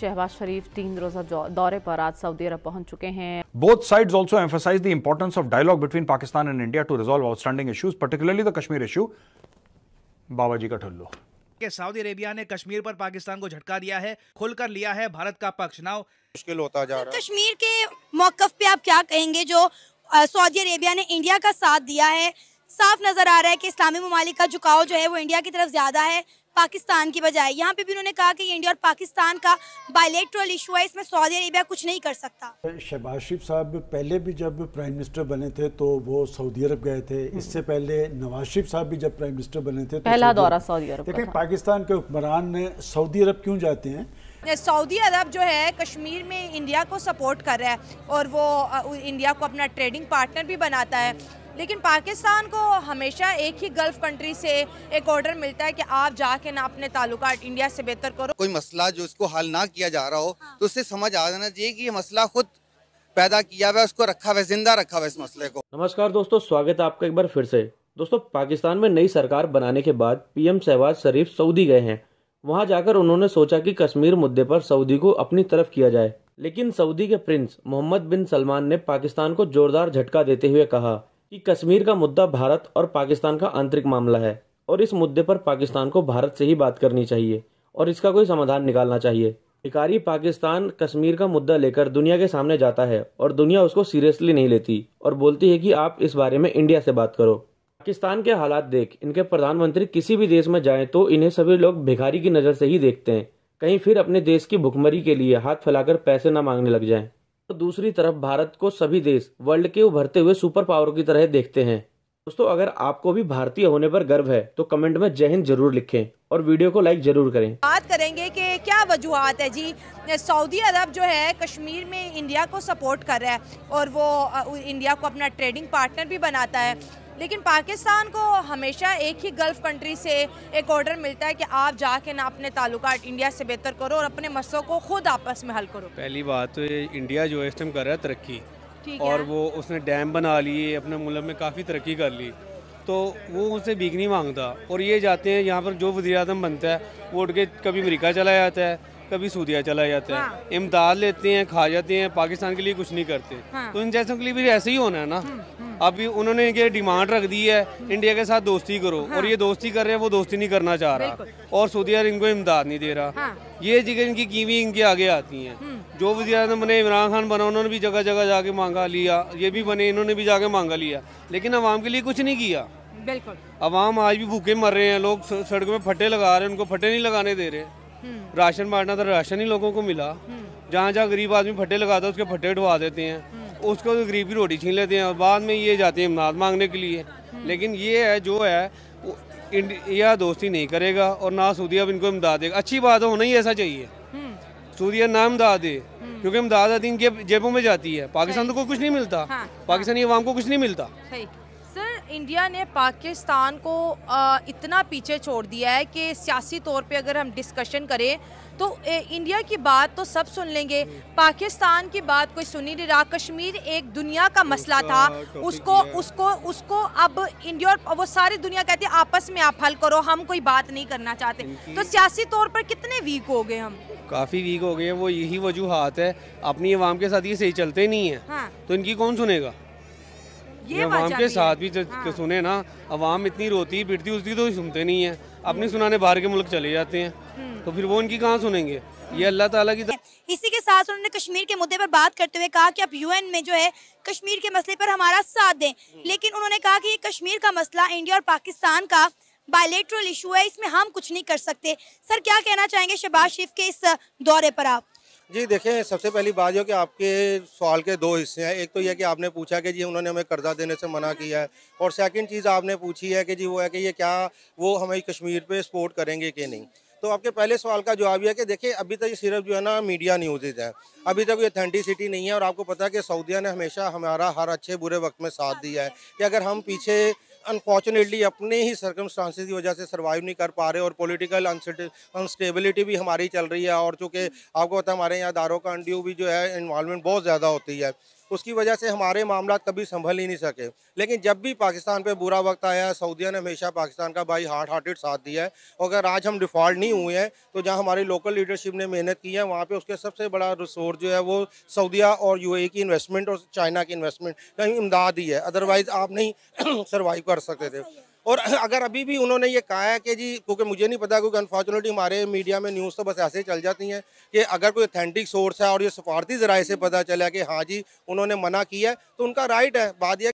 शहबाज शरीफ तीन रोजा दौरे पर आज सऊदी अरब पहुंच चुके हैं both side also emphasize the importance of dialogue between Pakistan and India to resolve outstanding issues particularly the Kashmir issue बाबा जी का ठुल्लो के सऊदी अरेबिया ने कश्मीर पर पाकिस्तान को झटका दिया है खुलकर लिया है भारत का पक्ष नाव मुश्किल होता जा रहा है कश्मीर के मौकफ पे आप क्या कहेंगे जो सऊदी अरेबिया ने इंडिया का साथ दिया है साफ नजर आ रहा है कि इस्लामी ममालिक का झुकाव जो है वो इंडिया की तरफ ज्यादा है पाकिस्तान की बजाय यहाँ पे भी उन्होंने कहा कि इंडिया और पाकिस्तान का बायलेट्रल इशू है इसमें सऊदी अरेबिया कुछ नहीं कर सकता शहबाज शरीफ साहब पहले भी जब प्राइम मिनिस्टर बने थे तो वो सऊदी अरब गए थे हम्म। इससे पहले नवाज शरीफ साहब भी जब प्राइम मिनिस्टर बने थे तो पहला दौरा सऊदी अरब देखिए पाकिस्तान के हुक्मरान सऊदी अरब क्यों जाते हैं सऊदी अरब जो है कश्मीर में इंडिया को सपोर्ट कर रहा है और वो इंडिया को अपना ट्रेडिंग पार्टनर भी बनाता है लेकिन पाकिस्तान को हमेशा एक ही गल्फ़ कंट्री से एक ऑर्डर मिलता है कि आप जाके ना अपने ताल्लुकात इंडिया से बेहतर करो कोई मसला जो इसको हल ना किया जा रहा हो हाँ। तो उससे समझ आ जाना चाहिए कि ये मसला खुद पैदा किया हुआ उसको रखा हुआ जिंदा रखा हुआ इस मसले को नमस्कार दोस्तों स्वागत है आपका एक बार फिर से दोस्तों पाकिस्तान में नई सरकार बनाने के बाद पीएम शहबाज शरीफ सऊदी गए हैं वहां जाकर उन्होंने सोचा कि कश्मीर मुद्दे पर सऊदी को अपनी तरफ किया जाए लेकिन सऊदी के प्रिंस मोहम्मद बिन सलमान ने पाकिस्तान को जोरदार झटका देते हुए कहा कि कश्मीर का मुद्दा भारत और पाकिस्तान का आंतरिक मामला है और इस मुद्दे पर पाकिस्तान को भारत से ही बात करनी चाहिए और इसका कोई समाधान निकालना चाहिए भिकारी पाकिस्तान कश्मीर का मुद्दा लेकर दुनिया के सामने जाता है और दुनिया उसको सीरियसली नहीं लेती और बोलती है कि आप इस बारे में इंडिया से बात करो पाकिस्तान के हालात देख इनके प्रधानमंत्री किसी भी देश में जाएं तो इन्हें सभी लोग भिखारी की नज़र से ही देखते हैं कहीं फिर अपने देश की भुखमरी के लिए हाथ फैलाकर पैसे न मांगने लग जाएं दूसरी तरफ भारत को सभी देश वर्ल्ड के उभरते हुए सुपर पावर की तरह देखते हैं दोस्तों अगर आपको भी भारतीय होने पर गर्व है तो कमेंट में जय हिंद जरूर लिखें और वीडियो को लाइक जरूर करें बात करेंगे कि क्या वजूहत है जी सऊदी अरब जो है कश्मीर में इंडिया को सपोर्ट कर रहा है और वो इंडिया को अपना ट्रेडिंग पार्टनर भी बनाता है लेकिन पाकिस्तान को हमेशा एक ही गल्फ़ कंट्री से एक ऑर्डर मिलता है कि आप जाके ना अपने ताल्लुक इंडिया से बेहतर करो और अपने मसलों को खुद आपस में हल करो पहली बात तो ये इंडिया जो है इस टाइम कर रहा है तरक्की और है? वो उसने डैम बना लिए अपने मुल्क में काफ़ी तरक्की कर ली तो वो उनसे भीख नहीं मांगता और ये जाते हैं यहाँ पर जो वजी बनता है वो उठ के कभी अमरीका चला जाता है कभी सूदिया चला जाता है हाँ। इमदाद लेते हैं खा जाते हैं पाकिस्तान के लिए कुछ नहीं करते हाँ। तो इन जैसों के लिए भी ऐसे ही होना है ना हम्म, अभी उन्होंने ये डिमांड रख दी है इंडिया के साथ दोस्ती करो हाँ। और ये दोस्ती कर रहे हैं वो दोस्ती नहीं करना चाह रहा और सऊदी अरब इनको इमदाद नहीं दे रहा हाँ। ये जगह इनकी कीवी इनके आगे आती है हम्म। जो वजी बने इमरान खान बना उन्होंने भी जगह जगह जाके मांगा लिया ये भी बने इन्होंने भी जाके मांगा लिया लेकिन आवाम के लिए कुछ नहीं किया आवाम आज भी भूखे मर रहे हैं लोग सड़कों में फटे लगा रहे हैं उनको फटे नहीं लगाने दे रहे हम्म। राशन बांटना था तो राशन ही लोगों को मिला हम्म। जहाँ जहाँ गरीब आदमी फटे लगाता है उसके फटे उठवा देते हैं उसको तो गरीबी रोटी छीन लेते हैं और बाद में ये जाते हैं इमदाद मांगने के लिए हम्म। लेकिन ये है जो है इंडिया दोस्ती नहीं करेगा और ना सूदिया अब इनको इमदाद देगा अच्छी बात है होना ही ऐसा चाहिए हम्म। सूदिया ना इमदाद दे हम्म। क्योंकि इमदाद इनके जेबों में जाती है पाकिस्तान तो को कुछ नहीं मिलता हाँ। पाकिस्तानी अवाम को कुछ नहीं मिलता इंडिया ने पाकिस्तान को इतना पीछे छोड़ दिया है कि सियासी तौर पे अगर हम डिस्कशन करें तो इंडिया की बात तो सब सुन लेंगे पाकिस्तान की बात कोई सुनी नहीं रहा कश्मीर एक दुनिया का मसला था उसको उसको उसको अब इंडिया और वो सारी दुनिया कहती है आपस में आप हल करो हम कोई बात नहीं करना चाहते तो सियासी तौर पर कितने वीक हो गए हम काफ़ी वीक हो गए हैं वो यही वजूहत है अपनी आवाम के साथ ये सही चलते नहीं है हाँ। तो इनकी कौन सुनेगा ये अवाम के साथ भी जब हाँ। सुने ना आवाम इतनी रोती है बिटती उसकी तो सुनते नहीं है अपने सुनाने बाहर के मुल्क चले जाते हैं हम्म। तो फिर वो इनकी कहाँ सुनेंगे ये अल्लाह ताला की इसी के साथ उन्होंने कश्मीर के मुद्दे पर बात करते हुए कहा कि अब यूएन में जो है कश्मीर के मसले पर हमारा साथ दें लेकिन उन्होंने कहा कि ये कश्मीर का मसला इंडिया और पाकिस्तान का बायलेटरल इशू है इसमें हम कुछ नहीं कर सकते सर क्या कहना चाहेंगे शहबाज शरीफ के इस दौरे पर आप जी देखें सबसे पहली बात जो कि आपके सवाल के दो हिस्से हैं एक तो यह कि आपने पूछा कि जी उन्होंने हमें कर्जा देने से मना किया है और सेकंड चीज़ आपने पूछी है कि जी वो है कि ये क्या वो हमें कश्मीर पे सपोर्ट करेंगे कि नहीं तो आपके पहले सवाल का जवाब यह है कि देखिए अभी तक ये सिर्फ जो है ना मीडिया न्यूज़ है अभी तक ये अथेंटिसिटी नहीं है और आपको पता है कि सऊदिया ने हमेशा हमारा हर अच्छे बुरे वक्त में साथ दिया है कि अगर हम पीछे अनफॉर्चुनेटली अपने ही सर्कमस्टांसिस की वजह से सर्वाइव नहीं कर पा रहे और पॉलिटिकल अनस्टेबिलिटी भी हमारी चल रही है और चूँकि आपको पता है हमारे यहाँ दारों का अंड्यू भी जो है इन्वॉलमेंट बहुत ज़्यादा होती है उसकी वजह से हमारे मामला कभी संभल ही नहीं सके लेकिन जब भी पाकिस्तान पे बुरा वक्त आया सऊदिया ने हमेशा पाकिस्तान का भाई हार्ट हार्टेड साथ दिया है और अगर आज हम डिफ़ॉल्ट नहीं हुए हैं तो जहाँ हमारी लोकल लीडरशिप ने मेहनत की है वहाँ पर उसके सबसे बड़ा रिसोर्स जो है वो सऊदिया और यू e की इन्वेस्टमेंट और चाइना की इन्वेस्टमेंट कहीं इमदाद ही है अदरवाइज़ आप नहीं सर्वाइव कर सकते थे और अगर अभी भी उन्होंने ये कहा है कि जी क्योंकि मुझे नहीं पता क्योंकि अनफॉर्चुनेटली हमारे मीडिया में न्यूज़ तो बस ऐसे ही चल जाती हैं कि अगर कोई अथेंटिक सोर्स है और ये सफारती ज़राए से पता चला कि हाँ जी उन्होंने मना किया है तो उनका राइट है बात यह